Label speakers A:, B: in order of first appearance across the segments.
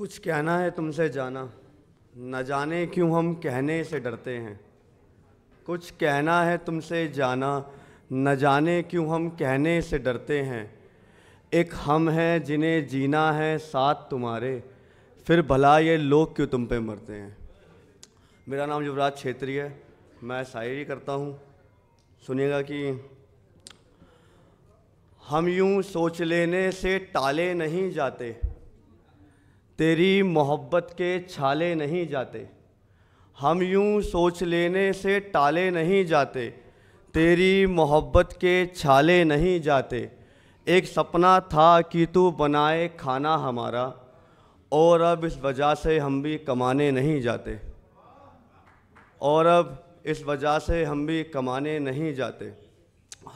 A: कुछ कहना है तुमसे जाना न जाने क्यों हम कहने से डरते हैं कुछ कहना है तुमसे जाना न जाने क्यों हम कहने से डरते हैं एक हम हैं जिन्हें जीना है साथ तुम्हारे फिर भला ये लोग क्यों तुम पे मरते हैं मेरा नाम युवराज छेत्री है मैं शायरी करता हूँ सुनिएगा कि हम यूं सोच लेने से टाले नहीं जाते तेरी मोहब्बत के छाले नहीं जाते हम यूं सोच लेने से टाले नहीं जाते तेरी मोहब्बत के छाले नहीं जाते एक सपना था कि तू बनाए खाना हमारा और अब इस वजह से हम भी कमाने नहीं जाते और अब इस वजह से हम भी कमाने नहीं जाते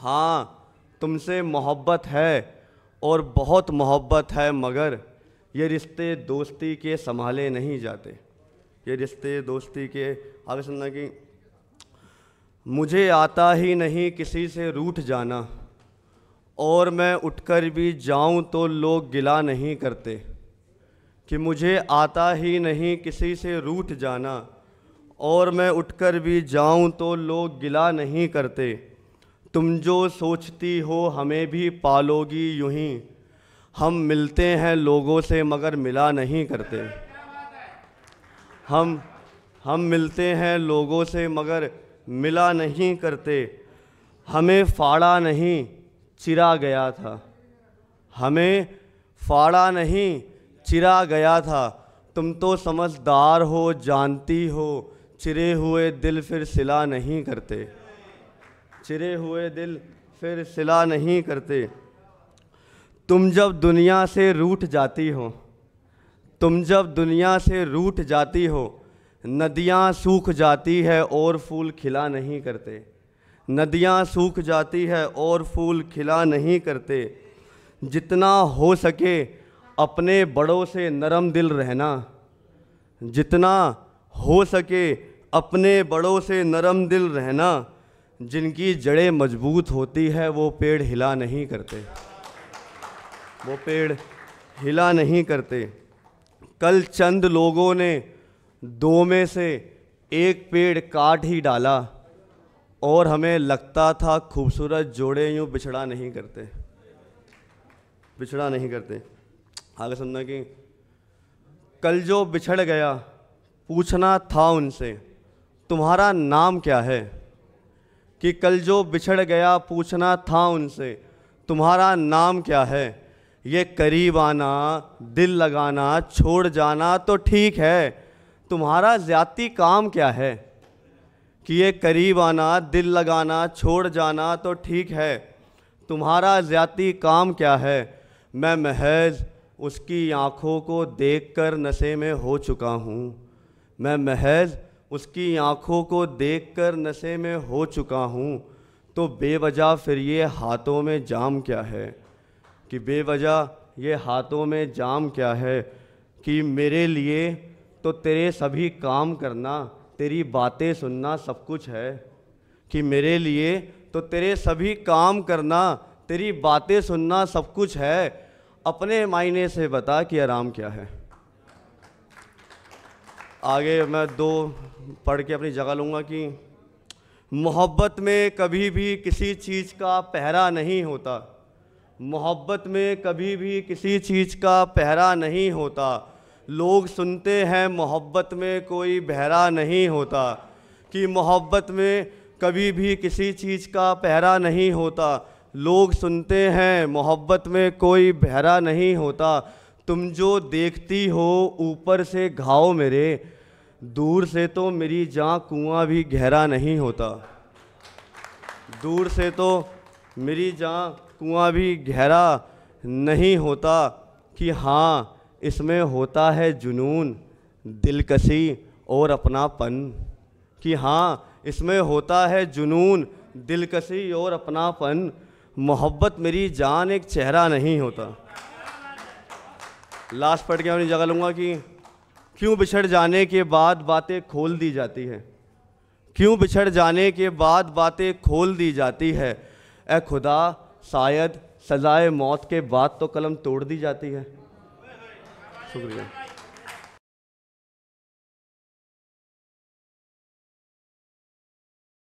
A: हाँ तुमसे मोहब्बत है और बहुत मोहब्बत है मगर ये रिश्ते दोस्ती के संभाले नहीं जाते ये रिश्ते दोस्ती के आगे सुनना कि मुझे आता ही नहीं किसी से रूठ जाना और मैं उठकर भी जाऊं तो लोग गिला नहीं करते कि मुझे आता ही नहीं किसी से रूठ जाना और मैं उठकर भी जाऊं तो लोग गिला नहीं करते तुम जो सोचती हो हमें भी पालोगी यूँ ही हम मिलते हैं लोगों से मगर मिला नहीं करते हम हम मिलते हैं लोगों से मगर मिला नहीं करते हमें फाड़ा नहीं चिरा गया था हमें फाड़ा नहीं चिरा गया था तुम तो समझदार हो जानती हो चिरे हुए दिल फिर सिला नहीं करते चिरे हुए दिल फिर सिला नहीं करते तुम जब दुनिया से रूठ जाती हो तुम जब दुनिया से रूठ जाती हो नदियाँ सूख जाती है और फूल खिला नहीं करते नदियाँ सूख जाती है और फूल खिला नहीं करते जितना हो सके अपने बड़ों से नरम दिल रहना जितना हो सके अपने बड़ों से नरम दिल रहना जिनकी जड़ें मजबूत होती है वो पेड़ हिला नहीं करते वो पेड़ हिला नहीं करते कल चंद लोगों ने दो में से एक पेड़ काट ही डाला और हमें लगता था खूबसूरत जोड़े यूँ बिछड़ा नहीं करते बिछड़ा नहीं करते आगे समझना कि कल जो बिछड़ गया पूछना था उनसे तुम्हारा नाम क्या है कि कल जो बिछड़ गया पूछना था उनसे तुम्हारा नाम क्या है ये करीब आना दिल लगाना छोड़ जाना तो ठीक है तुम्हारा ज़्यादती काम क्या है कि ये करीब आना दिल लगाना छोड़ जाना तो ठीक है तुम्हारा ज़्यादती काम क्या है मैं महज उसकी आँखों को देखकर नशे में हो चुका हूँ मैं महज उसकी आँखों को देखकर नशे में हो चुका हूँ तो बेवजह फिर ये हाथों में जाम क्या है कि बेवजह ये हाथों में जाम क्या है कि मेरे लिए तो तेरे सभी काम करना तेरी बातें सुनना सब कुछ है कि मेरे लिए तो तेरे सभी काम करना तेरी बातें सुनना सब कुछ है अपने मायने से बता कि आराम क्या है आगे मैं दो पढ़ के अपनी जगह लूँगा कि मोहब्बत में कभी भी किसी चीज़ का पहरा नहीं होता मोहब्बत में कभी भी किसी चीज़ का पहरा नहीं होता लोग सुनते हैं मोहब्बत में कोई बहरा नहीं होता कि मोहब्बत में कभी भी किसी चीज़ का पहरा नहीं होता लोग सुनते हैं मोहब्बत में कोई बहरा नहीं होता तुम जो देखती हो ऊपर से घाव मेरे दूर से तो मेरी जाँ कुआँ भी गहरा नहीं होता दूर से तो मेरी जाँ कुआं भी गहरा नहीं होता कि हाँ इसमें होता है जुनून दिलकशी और अपनापन कि हाँ इसमें होता है जुनून दिलकशी और अपनापन मोहब्बत मेरी जान एक चेहरा नहीं होता लास्ट पढ़ के मैं जगह लूँगा कि क्यों बिछड़ जाने के बाद बातें खोल दी जाती है क्यों बिछड़ जाने के बाद बातें खोल दी जाती है ए खुदा शायद सजाए मौत के बाद तो कलम तोड़ दी जाती है शुक्रिया